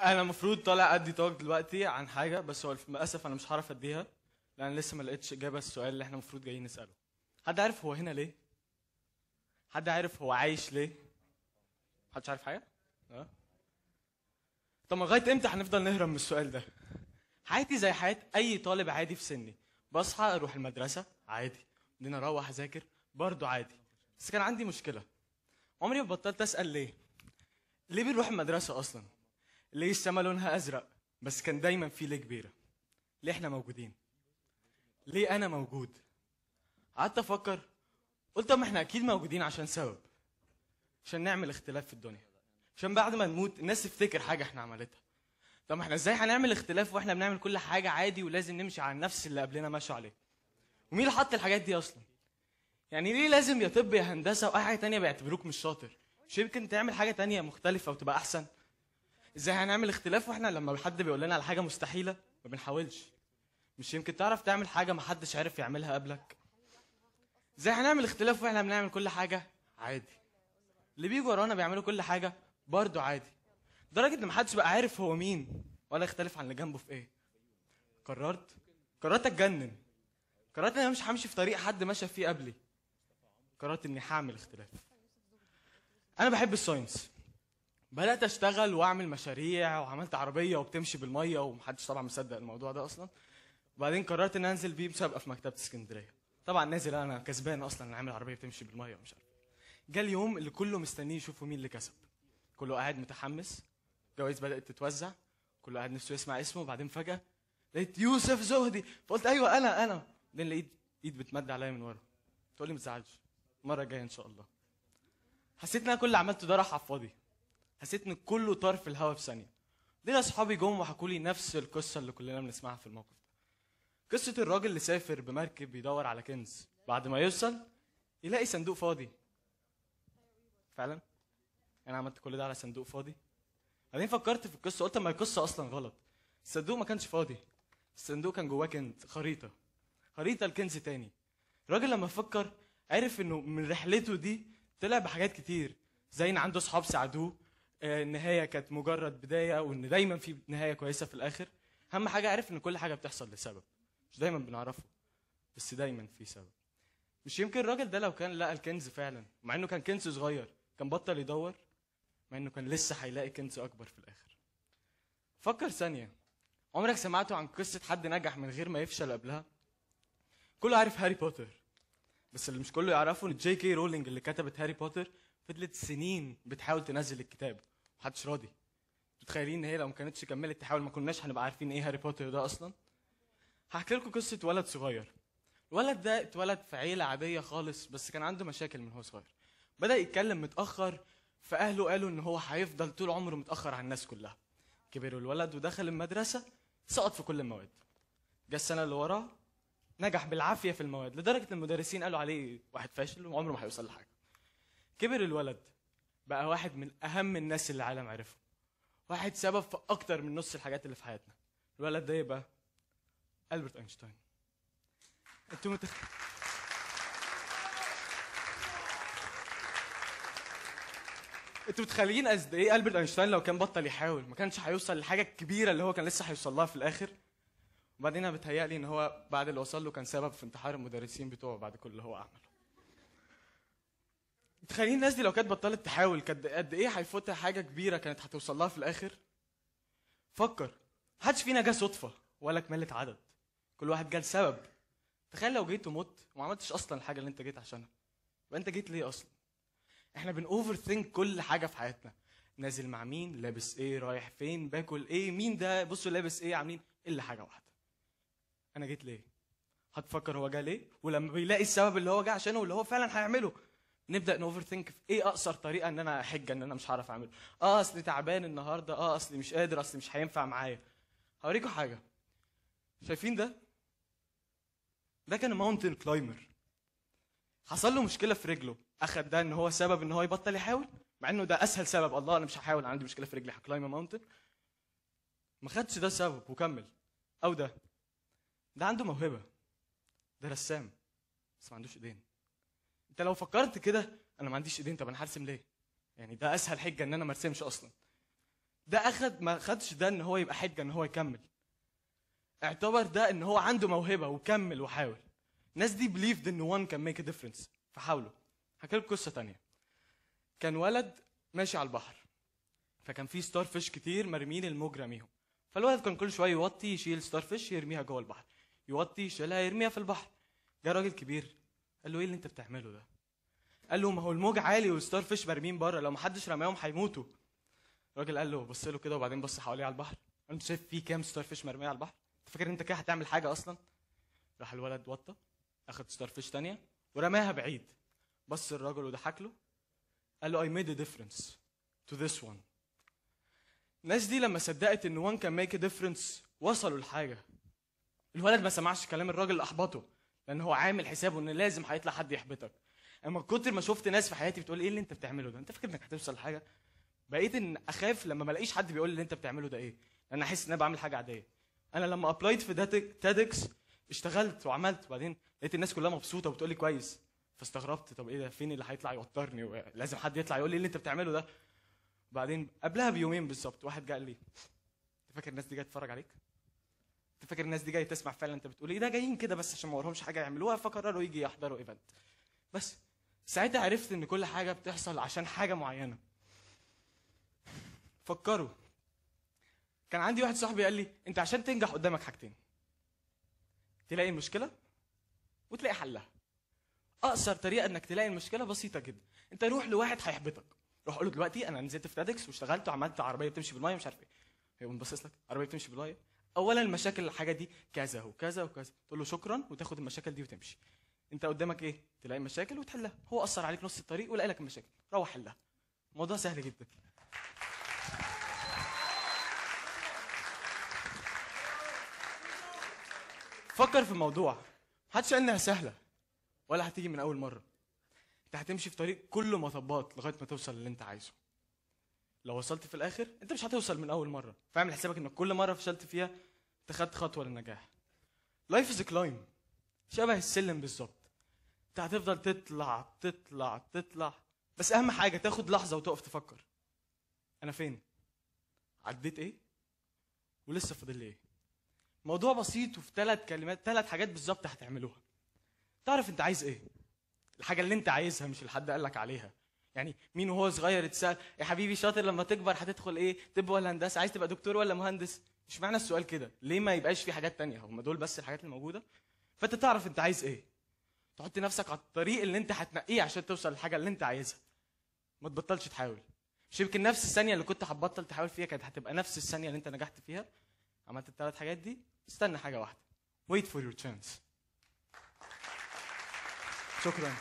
انا المفروض طالع ادي توك دلوقتي عن حاجه بس هو للاسف انا مش هعرف اديها لان لسه ما لقيتش اجابه السؤال اللي احنا المفروض جايين نساله حد عارف هو هنا ليه حد عارف هو عايش ليه حد عارف حاجه اه طب لغايه امتى هنفضل نهرب من السؤال ده حياتي زي حياه اي طالب عادي في سني بصحى اروح المدرسه عادي بعدين اروح اذاكر برضه عادي بس كان عندي مشكله عمري ما بطلت اسال ليه ليه بنروح المدرسه اصلا ليه السما لونها ازرق بس كان دايما في ليه كبيره ليه احنا موجودين ليه انا موجود قعدت افكر قلت طب ما احنا اكيد موجودين عشان سبب عشان نعمل اختلاف في الدنيا عشان بعد ما نموت الناس تفتكر حاجه احنا عملتها طب احنا ازاي هنعمل اختلاف واحنا بنعمل كل حاجه عادي ولازم نمشي على نفس اللي قبلنا مشوا عليه ومين اللي حط الحاجات دي اصلا يعني ليه لازم يا طب يا هندسه واي حاجه تانية بيعتبروك مش شاطر مش يمكن تعمل حاجه تانية مختلفه وتبقى احسن ازاي هنعمل اختلاف واحنا لما حد بيقول لنا على حاجه مستحيله ما بنحاولش مش يمكن تعرف تعمل حاجه ما حدش عرف يعملها قبلك ازاي هنعمل اختلاف واحنا بنعمل كل حاجه عادي اللي بيجوا ورانا بيعملوا كل حاجه برضه عادي لدرجه ان محدش بقى عارف هو مين ولا يختلف عن اللي جنبه في ايه قررت قررت اتجنن قررت ان انا مش همشي في طريق حد مشى فيه قبلي قررت اني هعمل اختلاف انا بحب الساينس بدات اشتغل واعمل مشاريع وعملت عربيه وبتمشي بالميه ومحدش طبعا مصدق الموضوع ده اصلا وبعدين قررت ان انزل بيه مسابقه في مكتبه اسكندريه طبعا نازل انا كسبان اصلا انا عامل عربيه بتمشي بالميه ومش عارف جه اليوم اللي كله مستنيه يشوفوا مين اللي كسب كله قاعد متحمس جوائز بدات تتوزع كله قاعد نفسه يسمع اسمه وبعدين فجاه لقيت يوسف زهدي فقلت ايوه انا انا بعدين لقيت ايد بتمد عليا من ورا تقول لي ما تزعلش المره الجايه ان شاء الله حسيت ان انا كل اللي عملته ده راح على حسيت ان كله طار في الهواء في ثانيه ليه اصحابي جم وحكوا لي نفس القصه اللي كلنا بنسمعها في الموقف ده قصه الراجل اللي سافر بمركب بيدور على كنز بعد ما يوصل يلاقي صندوق فاضي فعلا انا عملت كل ده على صندوق فاضي بعدين فكرت في القصه قلت ما القصه اصلا غلط الصندوق ما كانش فاضي الصندوق كان جواه كنز خريطه خريطه الكنز تاني الراجل لما فكر عرف انه من رحلته دي طلع بحاجات كتير زي ان عنده اصحاب ساعدوه آه، النهايه كانت مجرد بدايه وان دايما في نهايه كويسه في الاخر اهم حاجه عارف ان كل حاجه بتحصل لسبب مش دايما بنعرفه بس دايما في سبب مش يمكن الراجل ده لو كان لقى الكنز فعلا مع انه كان كنز صغير كان بطل يدور مع انه كان لسه هيلاقي كنز اكبر في الاخر فكر ثانيه عمرك سمعتوا عن قصه حد نجح من غير ما يفشل قبلها كله عارف هاري بوتر بس اللي مش كله يعرفه ان جي كي رولينج اللي كتبت هاري بوتر فضلت سنين بتحاول تنزل الكتاب محدش راضي متخيلين ان هي لو ما كانتش كملت تحاول ما كناش هنبقى عارفين ايه هاري بوتر ده اصلا هحكي لكم قصه ولد صغير الولد ده اتولد في عيله عاديه خالص بس كان عنده مشاكل من هو صغير بدا يتكلم متاخر فاهله قالوا ان هو هيفضل طول عمره متاخر عن الناس كلها كبر الولد ودخل المدرسه سقط في كل المواد جه السنه اللي وراه نجح بالعافيه في المواد لدرجه ان المدرسين قالوا عليه واحد فاشل وعمره ما هيوصل لحاجه كبر الولد بقى واحد من اهم الناس اللي العالم عرفه واحد سبب في اكتر من نص الحاجات اللي في حياتنا الولد ده يبقى البرت اينشتاين انتوا متخ... انتوا متخيلين قد ايه البرت اينشتاين لو كان بطل يحاول ما كانش هيوصل للحاجه الكبيره اللي هو كان لسه هيوصل لها في الاخر وبعدين انا بتهيألي ان هو بعد اللي وصل له كان سبب في انتحار المدرسين بتوعه بعد كل اللي هو عمله تخيلين الناس دي لو كانت بطلت تحاول كانت قد ايه هيفوتها حاجه كبيره كانت هتوصل لها في الاخر فكر حدش فينا جه صدفه ولا كملت عدد كل واحد جه لسبب تخيل لو جيت ومت وما عملتش اصلا الحاجه اللي انت جيت عشانها يبقى انت جيت ليه اصلا احنا بن اوفر ثينك كل حاجه في حياتنا نازل مع مين لابس ايه رايح فين باكل ايه مين ده بصوا لابس ايه عاملين الا حاجه واحده انا جيت ليه هتفكر هو جه ليه ولما بيلاقي السبب اللي هو جه عشانه واللي هو فعلا هيعمله نبدا نوفر ثينك في ايه اقصر طريقه ان انا احج ان انا مش هعرف اعمله اه اصلي تعبان النهارده اه اصلي مش قادر اصلي مش هينفع معايا هوريكم حاجه شايفين ده ده كان ماونتن كلايمر حصل له مشكله في رجله اخد ده ان هو سبب ان هو يبطل يحاول مع انه ده اسهل سبب الله انا مش هحاول عندي مشكله في رجلي هكلايم ماونتن ما خدش ده سبب وكمل او ده ده عنده موهبه ده رسام بس ما عندوش ايدين انت لو فكرت كده انا ما عنديش ايدين طب انا هرسم ليه يعني ده اسهل حجه ان انا ما ارسمش اصلا ده اخد ما خدش ده ان هو يبقى حجه ان هو يكمل اعتبر ده ان هو عنده موهبه وكمل وحاول الناس دي بليفد ان وان كان ميك ا ديفرنس فحاولوا هحكي لكم قصه ثانيه كان ولد ماشي على البحر فكان في ستار فيش كتير مرمين الموج راميهم فالولد كان كل شويه يوطي يشيل ستار فيش يرميها جوه البحر يوطي يشيلها يرميها في البحر جه راجل كبير قال له ايه اللي انت بتعمله ده قال له ما هو الموج عالي والستار فيش مرمين بره لو ما حدش رماهم هيموتوا الراجل قال له بص له كده وبعدين بص حواليه على البحر انت شايف في كام ستار فيش مرميه على البحر انت فاكر انت كده هتعمل حاجه اصلا راح الولد وطى اخد ستار فيش ثانيه ورماها بعيد بص الراجل وضحك له قال له I made a difference to this one الناس دي لما صدقت ان وان كان ميك a difference وصلوا لحاجه الولد ما سمعش كلام الراجل احبطه لان هو عامل حسابه ان لازم هيطلع حد يحبطك اما كتر ما شفت ناس في حياتي بتقول ايه اللي انت بتعمله ده انت فاكر انك هتوصل لحاجه بقيت ان اخاف لما ما الاقيش حد بيقول اللي انت بتعمله ده ايه لان احس ان انا بعمل حاجه عاديه انا لما ابلايت في تيدكس اشتغلت وعملت وبعدين لقيت الناس كلها مبسوطه وبتقول لي كويس فاستغربت طب ايه ده فين اللي هيطلع يوترني لازم حد يطلع يقول لي اللي انت بتعمله ده بعدين قبلها بيومين بالظبط واحد جه قال لي انت فاكر الناس دي جايه تتفرج عليك فاكر الناس دي جايه تسمع فعلا انت بتقول ايه ده جايين كده بس عشان ما وراهمش حاجه يعملوها فقرروا يجي يحضروا ايفنت بس ساعتها عرفت ان كل حاجه بتحصل عشان حاجه معينه فكروا كان عندي واحد صاحبي قال لي انت عشان تنجح قدامك حاجتين تلاقي المشكله وتلاقي حلها اقصر طريقه انك تلاقي المشكله بسيطه جدا انت روح لواحد هيحبطك روح قول له دلوقتي انا نزلت في تادكس واشتغلت وعملت عربيه بتمشي بالميه مش عارف ايه هيقوم باصص لك عربيه بتمشي بالميه اولا المشاكل الحاجه دي كذا وكذا وكذا تقول له شكرا وتاخد المشاكل دي وتمشي انت قدامك ايه تلاقي مشاكل وتحلها هو اثر عليك نص الطريق ولقى لك المشاكل روح حلها الموضوع سهل جدا فكر في الموضوع محدش قال انها سهله ولا هتيجي من اول مره انت هتمشي في طريق كله مطبات لغايه ما توصل للي انت عايزه لو وصلت في الاخر انت مش هتوصل من اول مره فاعمل حسابك انك كل مره فشلت فيها انت خدت خطوه للنجاح لايف از كلايم شبه السلم بالظبط انت هتفضل تطلع تطلع تطلع بس اهم حاجه تاخد لحظه وتقف تفكر انا فين عديت ايه ولسه فاضل ايه موضوع بسيط وفي ثلاث كلمات ثلاث حاجات بالظبط هتعملوها تعرف انت عايز ايه الحاجه اللي انت عايزها مش اللي حد قال لك عليها يعني مين وهو صغير اتسال يا حبيبي شاطر لما تكبر هتدخل ايه طب ولا هندسه عايز تبقى دكتور ولا مهندس مش معنى السؤال كده ليه ما يبقاش في حاجات تانية هم دول بس الحاجات الموجوده فانت تعرف انت عايز ايه تحط نفسك على الطريق اللي انت هتنقيه عشان توصل للحاجه اللي انت عايزها ما تبطلش تحاول مش يمكن نفس الثانيه اللي كنت هتبطل تحاول فيها كانت هتبقى نفس الثانيه اللي انت نجحت فيها عملت الثلاث حاجات دي استنى حاجه واحده wait for your chance شكرا